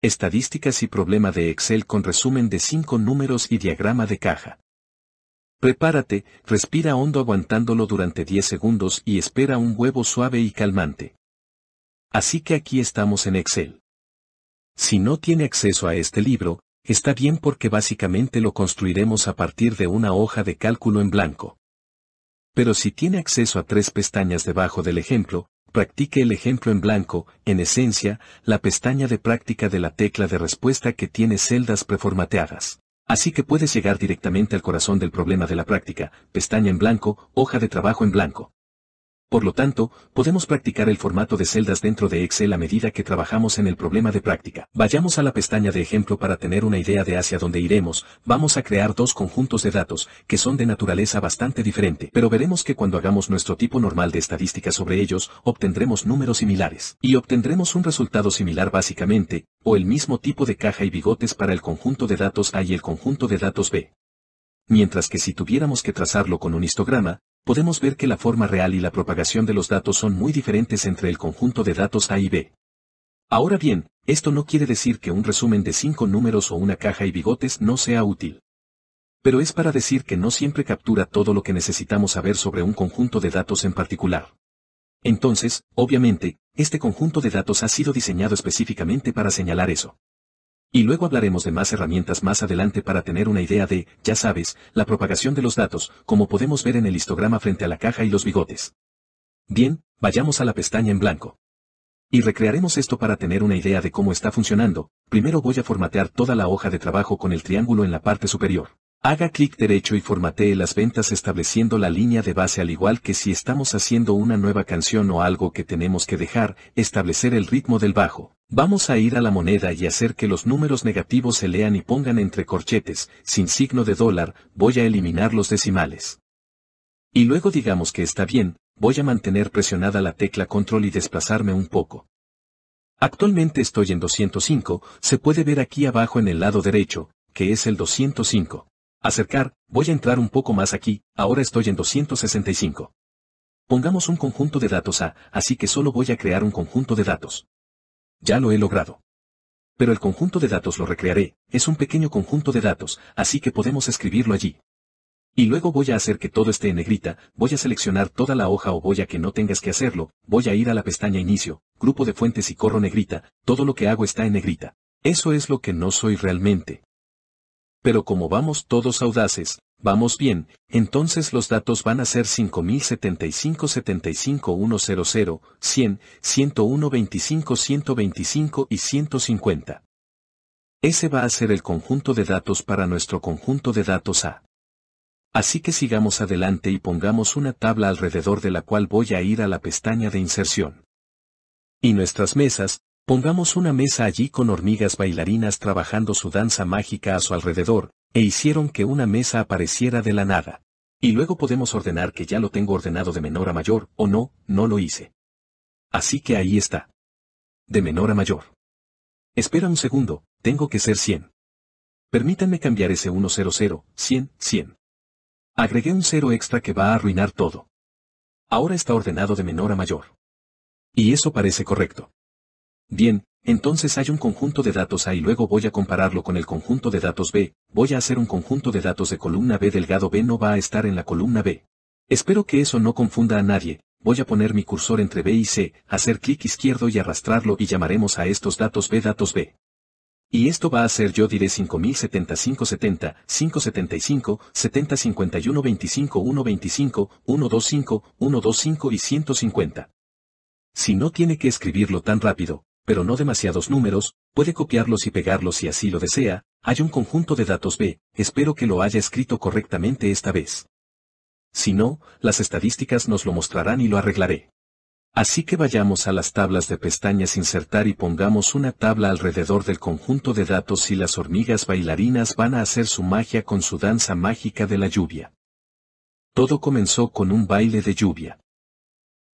Estadísticas y problema de Excel con resumen de 5 números y diagrama de caja. Prepárate, respira hondo aguantándolo durante 10 segundos y espera un huevo suave y calmante. Así que aquí estamos en Excel. Si no tiene acceso a este libro, está bien porque básicamente lo construiremos a partir de una hoja de cálculo en blanco. Pero si tiene acceso a tres pestañas debajo del ejemplo, practique el ejemplo en blanco, en esencia, la pestaña de práctica de la tecla de respuesta que tiene celdas preformateadas. Así que puedes llegar directamente al corazón del problema de la práctica, pestaña en blanco, hoja de trabajo en blanco. Por lo tanto, podemos practicar el formato de celdas dentro de Excel a medida que trabajamos en el problema de práctica. Vayamos a la pestaña de ejemplo para tener una idea de hacia dónde iremos, vamos a crear dos conjuntos de datos, que son de naturaleza bastante diferente, pero veremos que cuando hagamos nuestro tipo normal de estadística sobre ellos, obtendremos números similares. Y obtendremos un resultado similar básicamente, o el mismo tipo de caja y bigotes para el conjunto de datos A y el conjunto de datos B mientras que si tuviéramos que trazarlo con un histograma, podemos ver que la forma real y la propagación de los datos son muy diferentes entre el conjunto de datos A y B. Ahora bien, esto no quiere decir que un resumen de cinco números o una caja y bigotes no sea útil. Pero es para decir que no siempre captura todo lo que necesitamos saber sobre un conjunto de datos en particular. Entonces, obviamente, este conjunto de datos ha sido diseñado específicamente para señalar eso. Y luego hablaremos de más herramientas más adelante para tener una idea de, ya sabes, la propagación de los datos, como podemos ver en el histograma frente a la caja y los bigotes. Bien, vayamos a la pestaña en blanco. Y recrearemos esto para tener una idea de cómo está funcionando. Primero voy a formatear toda la hoja de trabajo con el triángulo en la parte superior. Haga clic derecho y formatee las ventas estableciendo la línea de base al igual que si estamos haciendo una nueva canción o algo que tenemos que dejar, establecer el ritmo del bajo. Vamos a ir a la moneda y hacer que los números negativos se lean y pongan entre corchetes, sin signo de dólar, voy a eliminar los decimales. Y luego digamos que está bien, voy a mantener presionada la tecla control y desplazarme un poco. Actualmente estoy en 205, se puede ver aquí abajo en el lado derecho, que es el 205. Acercar, voy a entrar un poco más aquí, ahora estoy en 265. Pongamos un conjunto de datos A, así que solo voy a crear un conjunto de datos. Ya lo he logrado. Pero el conjunto de datos lo recrearé, es un pequeño conjunto de datos, así que podemos escribirlo allí. Y luego voy a hacer que todo esté en negrita, voy a seleccionar toda la hoja o voy a que no tengas que hacerlo, voy a ir a la pestaña Inicio, Grupo de fuentes y corro negrita, todo lo que hago está en negrita. Eso es lo que no soy realmente. Pero como vamos todos audaces, Vamos bien, entonces los datos van a ser 5075 100, 100, 125 y 150. Ese va a ser el conjunto de datos para nuestro conjunto de datos A. Así que sigamos adelante y pongamos una tabla alrededor de la cual voy a ir a la pestaña de inserción. Y nuestras mesas, pongamos una mesa allí con hormigas bailarinas trabajando su danza mágica a su alrededor, e hicieron que una mesa apareciera de la nada. Y luego podemos ordenar que ya lo tengo ordenado de menor a mayor, o no, no lo hice. Así que ahí está. De menor a mayor. Espera un segundo, tengo que ser 100. Permítanme cambiar ese 100, 100, 100. Agregué un cero extra que va a arruinar todo. Ahora está ordenado de menor a mayor. Y eso parece correcto. Bien, entonces hay un conjunto de datos A y luego voy a compararlo con el conjunto de datos B, voy a hacer un conjunto de datos de columna B delgado B no va a estar en la columna B. Espero que eso no confunda a nadie, voy a poner mi cursor entre B y C, hacer clic izquierdo y arrastrarlo y llamaremos a estos datos B datos B. Y esto va a ser yo diré 507570, 575, 705125125, 125, 125, 125 y 150. Si no tiene que escribirlo tan rápido, pero no demasiados números, puede copiarlos y pegarlos si así lo desea, hay un conjunto de datos B, espero que lo haya escrito correctamente esta vez. Si no, las estadísticas nos lo mostrarán y lo arreglaré. Así que vayamos a las tablas de pestañas insertar y pongamos una tabla alrededor del conjunto de datos y las hormigas bailarinas van a hacer su magia con su danza mágica de la lluvia. Todo comenzó con un baile de lluvia.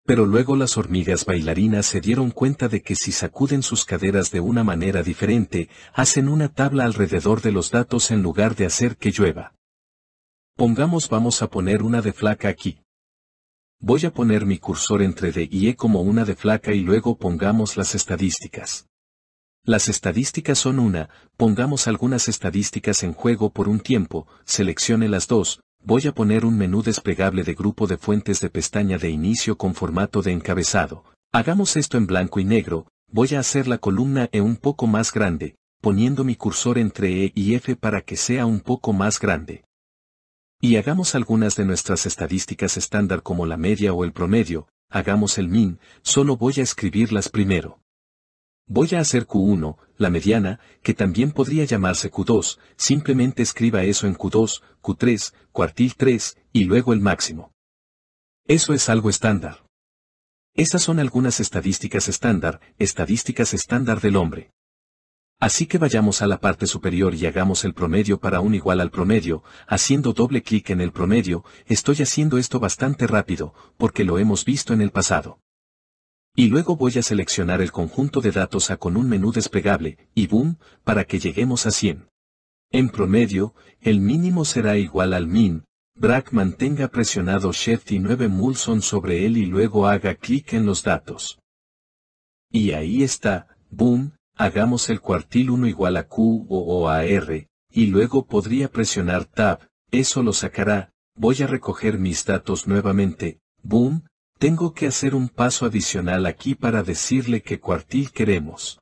Pero luego las hormigas bailarinas se dieron cuenta de que si sacuden sus caderas de una manera diferente, hacen una tabla alrededor de los datos en lugar de hacer que llueva. Pongamos vamos a poner una de flaca aquí. Voy a poner mi cursor entre D y E como una de flaca y luego pongamos las estadísticas. Las estadísticas son una, pongamos algunas estadísticas en juego por un tiempo, seleccione las dos, voy a poner un menú desplegable de grupo de fuentes de pestaña de inicio con formato de encabezado. Hagamos esto en blanco y negro, voy a hacer la columna E un poco más grande, poniendo mi cursor entre E y F para que sea un poco más grande. Y hagamos algunas de nuestras estadísticas estándar como la media o el promedio, hagamos el min, solo voy a escribirlas primero. Voy a hacer Q1, la mediana, que también podría llamarse Q2, simplemente escriba eso en Q2, Q3, cuartil 3, y luego el máximo. Eso es algo estándar. Esas son algunas estadísticas estándar, estadísticas estándar del hombre. Así que vayamos a la parte superior y hagamos el promedio para un igual al promedio, haciendo doble clic en el promedio, estoy haciendo esto bastante rápido, porque lo hemos visto en el pasado. Y luego voy a seleccionar el conjunto de datos A con un menú desplegable, y boom, para que lleguemos a 100. En promedio, el mínimo será igual al min, Brack mantenga presionado Shift y 9 Mulson sobre él y luego haga clic en los datos. Y ahí está, boom, hagamos el cuartil 1 igual a Q o, o a R, y luego podría presionar Tab, eso lo sacará, voy a recoger mis datos nuevamente, boom, tengo que hacer un paso adicional aquí para decirle qué cuartil queremos.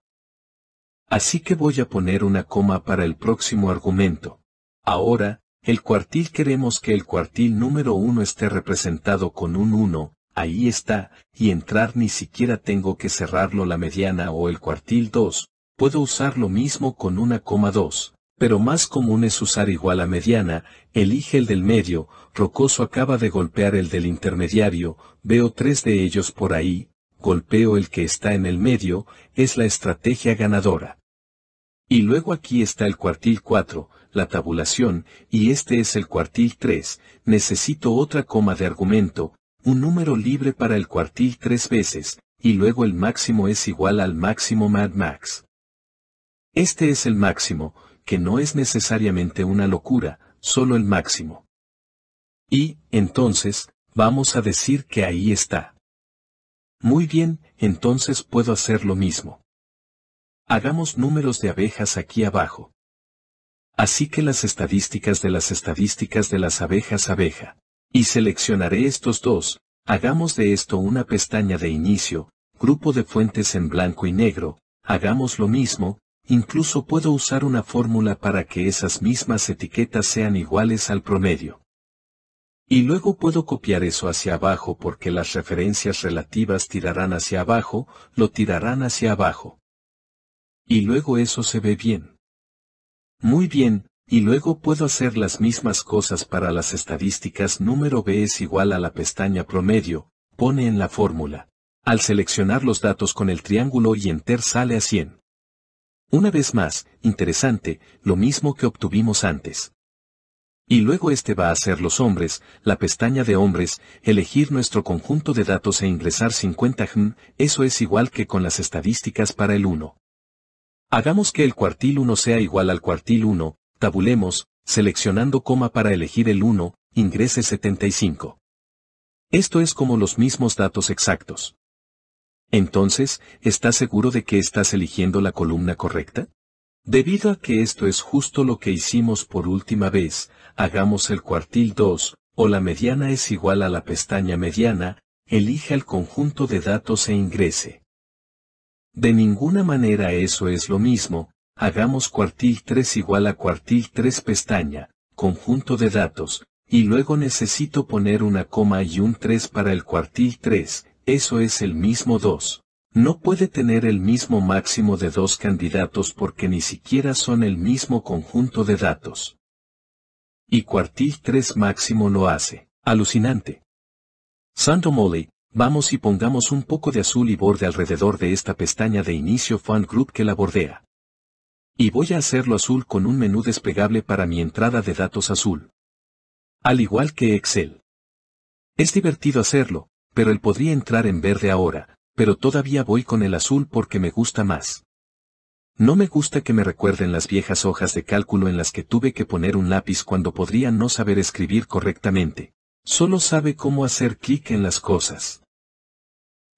Así que voy a poner una coma para el próximo argumento. Ahora, el cuartil queremos que el cuartil número 1 esté representado con un 1, ahí está, y entrar ni siquiera tengo que cerrarlo la mediana o el cuartil 2, puedo usar lo mismo con una coma 2 pero más común es usar igual a mediana, elige el del medio, Rocoso acaba de golpear el del intermediario, veo tres de ellos por ahí, golpeo el que está en el medio, es la estrategia ganadora. Y luego aquí está el cuartil 4, la tabulación, y este es el cuartil 3, necesito otra coma de argumento, un número libre para el cuartil tres veces, y luego el máximo es igual al máximo Mad Max. Este es el máximo, que no es necesariamente una locura, solo el máximo. Y, entonces, vamos a decir que ahí está. Muy bien, entonces puedo hacer lo mismo. Hagamos números de abejas aquí abajo. Así que las estadísticas de las estadísticas de las abejas abeja. Y seleccionaré estos dos, hagamos de esto una pestaña de inicio, grupo de fuentes en blanco y negro, hagamos lo mismo, Incluso puedo usar una fórmula para que esas mismas etiquetas sean iguales al promedio. Y luego puedo copiar eso hacia abajo porque las referencias relativas tirarán hacia abajo, lo tirarán hacia abajo. Y luego eso se ve bien. Muy bien, y luego puedo hacer las mismas cosas para las estadísticas número B es igual a la pestaña promedio, pone en la fórmula. Al seleccionar los datos con el triángulo y enter sale a 100. Una vez más, interesante, lo mismo que obtuvimos antes. Y luego este va a ser los hombres, la pestaña de hombres, elegir nuestro conjunto de datos e ingresar 50 eso es igual que con las estadísticas para el 1. Hagamos que el cuartil 1 sea igual al cuartil 1, tabulemos, seleccionando coma para elegir el 1, ingrese 75. Esto es como los mismos datos exactos. Entonces, ¿estás seguro de que estás eligiendo la columna correcta? Debido a que esto es justo lo que hicimos por última vez, hagamos el cuartil 2, o la mediana es igual a la pestaña mediana, elija el conjunto de datos e ingrese. De ninguna manera eso es lo mismo, hagamos cuartil 3 igual a cuartil 3 pestaña, conjunto de datos, y luego necesito poner una coma y un 3 para el cuartil 3, eso es el mismo 2. No puede tener el mismo máximo de dos candidatos porque ni siquiera son el mismo conjunto de datos. Y cuartil 3 máximo lo hace. Alucinante. Santo Molly, vamos y pongamos un poco de azul y borde alrededor de esta pestaña de inicio Fan Group que la bordea. Y voy a hacerlo azul con un menú desplegable para mi entrada de datos azul. Al igual que Excel. Es divertido hacerlo, pero él podría entrar en verde ahora, pero todavía voy con el azul porque me gusta más. No me gusta que me recuerden las viejas hojas de cálculo en las que tuve que poner un lápiz cuando podría no saber escribir correctamente. Solo sabe cómo hacer clic en las cosas.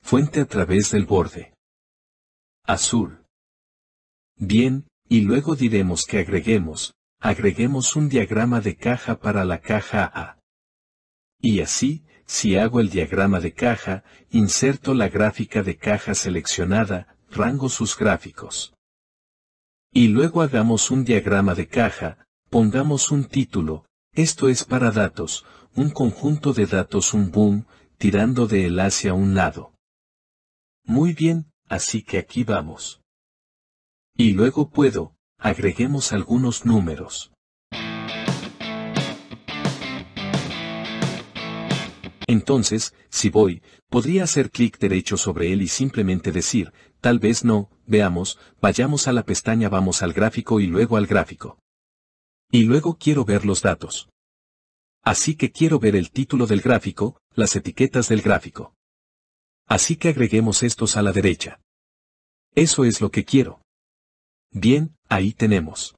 Fuente a través del borde. Azul. Bien, y luego diremos que agreguemos, agreguemos un diagrama de caja para la caja A. Y así, si hago el diagrama de caja, inserto la gráfica de caja seleccionada, rango sus gráficos. Y luego hagamos un diagrama de caja, pongamos un título, esto es para datos, un conjunto de datos un boom, tirando de él hacia un lado. Muy bien, así que aquí vamos. Y luego puedo, agreguemos algunos números. Entonces, si voy, podría hacer clic derecho sobre él y simplemente decir, tal vez no, veamos, vayamos a la pestaña vamos al gráfico y luego al gráfico. Y luego quiero ver los datos. Así que quiero ver el título del gráfico, las etiquetas del gráfico. Así que agreguemos estos a la derecha. Eso es lo que quiero. Bien, ahí tenemos.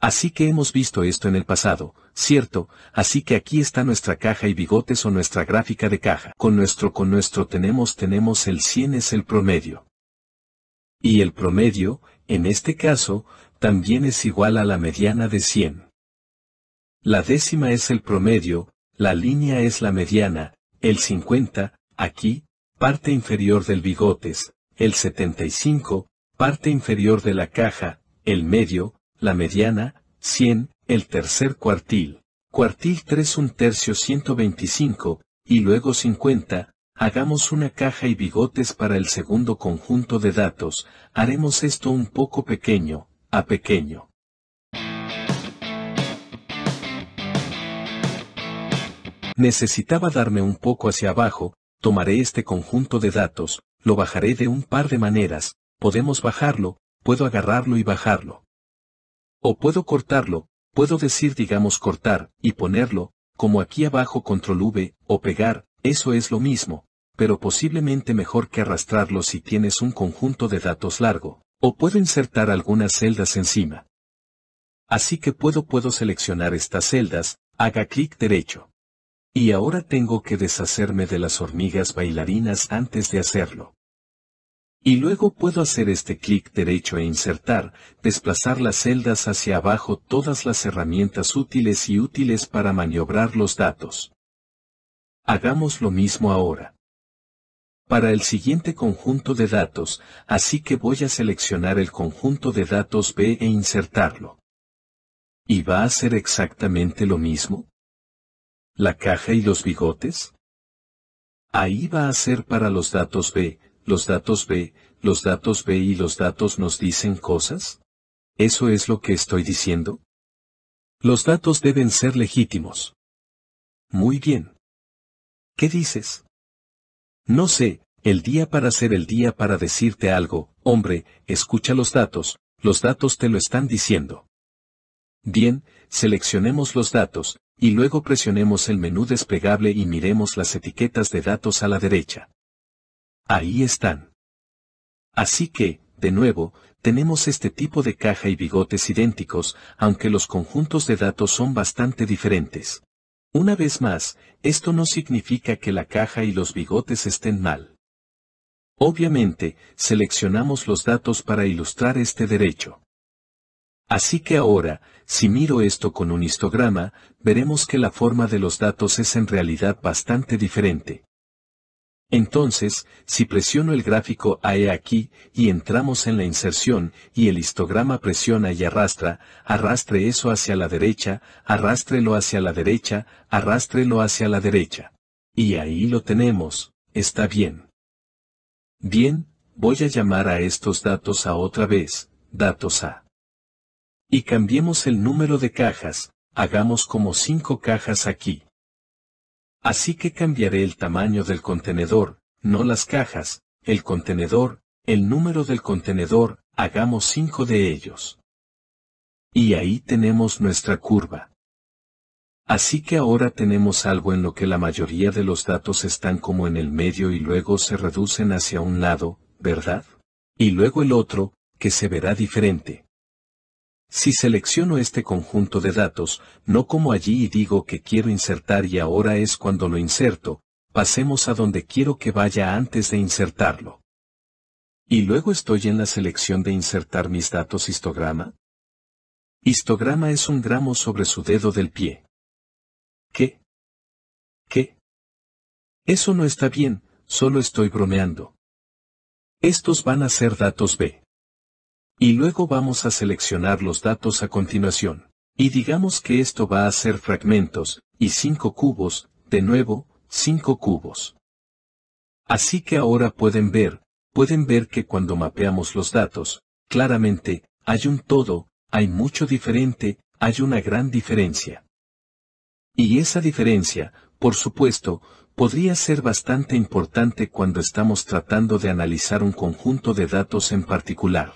Así que hemos visto esto en el pasado, cierto, así que aquí está nuestra caja y bigotes o nuestra gráfica de caja. Con nuestro con nuestro tenemos tenemos el 100 es el promedio. Y el promedio, en este caso, también es igual a la mediana de 100. La décima es el promedio, la línea es la mediana, el 50, aquí, parte inferior del bigotes, el 75, parte inferior de la caja, el medio, la mediana, 100, el tercer cuartil, cuartil 3 un tercio 125, y luego 50, hagamos una caja y bigotes para el segundo conjunto de datos, haremos esto un poco pequeño, a pequeño. Necesitaba darme un poco hacia abajo, tomaré este conjunto de datos, lo bajaré de un par de maneras, podemos bajarlo, puedo agarrarlo y bajarlo. O puedo cortarlo, puedo decir digamos cortar, y ponerlo, como aquí abajo control V, o pegar, eso es lo mismo, pero posiblemente mejor que arrastrarlo si tienes un conjunto de datos largo, o puedo insertar algunas celdas encima. Así que puedo puedo seleccionar estas celdas, haga clic derecho. Y ahora tengo que deshacerme de las hormigas bailarinas antes de hacerlo. Y luego puedo hacer este clic derecho e insertar, desplazar las celdas hacia abajo todas las herramientas útiles y útiles para maniobrar los datos. Hagamos lo mismo ahora. Para el siguiente conjunto de datos, así que voy a seleccionar el conjunto de datos B e insertarlo. ¿Y va a ser exactamente lo mismo? ¿La caja y los bigotes? Ahí va a ser para los datos B, los datos B, los datos B y los datos nos dicen cosas? ¿Eso es lo que estoy diciendo? Los datos deben ser legítimos. Muy bien. ¿Qué dices? No sé, el día para ser el día para decirte algo, hombre, escucha los datos, los datos te lo están diciendo. Bien, seleccionemos los datos, y luego presionemos el menú desplegable y miremos las etiquetas de datos a la derecha. Ahí están. Así que, de nuevo, tenemos este tipo de caja y bigotes idénticos, aunque los conjuntos de datos son bastante diferentes. Una vez más, esto no significa que la caja y los bigotes estén mal. Obviamente, seleccionamos los datos para ilustrar este derecho. Así que ahora, si miro esto con un histograma, veremos que la forma de los datos es en realidad bastante diferente. Entonces, si presiono el gráfico AE aquí y entramos en la inserción y el histograma presiona y arrastra, arrastre eso hacia la derecha, arrástrelo hacia la derecha, arrástrelo hacia la derecha. Y ahí lo tenemos, está bien. Bien, voy a llamar a estos datos A otra vez, datos A. Y cambiemos el número de cajas, hagamos como 5 cajas aquí. Así que cambiaré el tamaño del contenedor, no las cajas, el contenedor, el número del contenedor, hagamos cinco de ellos. Y ahí tenemos nuestra curva. Así que ahora tenemos algo en lo que la mayoría de los datos están como en el medio y luego se reducen hacia un lado, ¿verdad? Y luego el otro, que se verá diferente. Si selecciono este conjunto de datos, no como allí y digo que quiero insertar y ahora es cuando lo inserto, pasemos a donde quiero que vaya antes de insertarlo. Y luego estoy en la selección de insertar mis datos histograma. Histograma es un gramo sobre su dedo del pie. ¿Qué? ¿Qué? Eso no está bien, solo estoy bromeando. Estos van a ser datos B. Y luego vamos a seleccionar los datos a continuación. Y digamos que esto va a ser fragmentos, y 5 cubos, de nuevo, 5 cubos. Así que ahora pueden ver, pueden ver que cuando mapeamos los datos, claramente, hay un todo, hay mucho diferente, hay una gran diferencia. Y esa diferencia, por supuesto, podría ser bastante importante cuando estamos tratando de analizar un conjunto de datos en particular.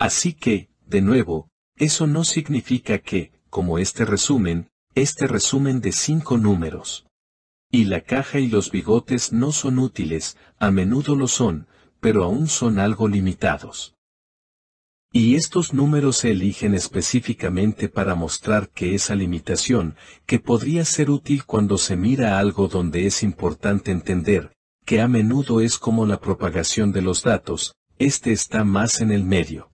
Así que, de nuevo, eso no significa que, como este resumen, este resumen de cinco números. Y la caja y los bigotes no son útiles, a menudo lo son, pero aún son algo limitados. Y estos números se eligen específicamente para mostrar que esa limitación, que podría ser útil cuando se mira algo donde es importante entender, que a menudo es como la propagación de los datos, este está más en el medio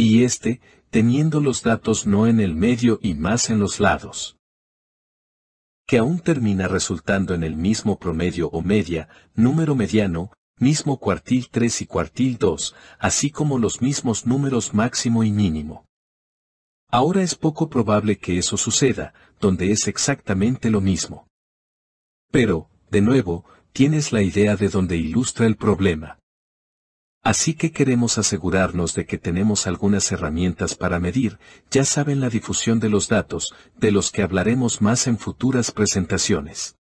y este, teniendo los datos no en el medio y más en los lados. Que aún termina resultando en el mismo promedio o media, número mediano, mismo cuartil 3 y cuartil 2, así como los mismos números máximo y mínimo. Ahora es poco probable que eso suceda, donde es exactamente lo mismo. Pero, de nuevo, tienes la idea de donde ilustra el problema. Así que queremos asegurarnos de que tenemos algunas herramientas para medir, ya saben la difusión de los datos, de los que hablaremos más en futuras presentaciones.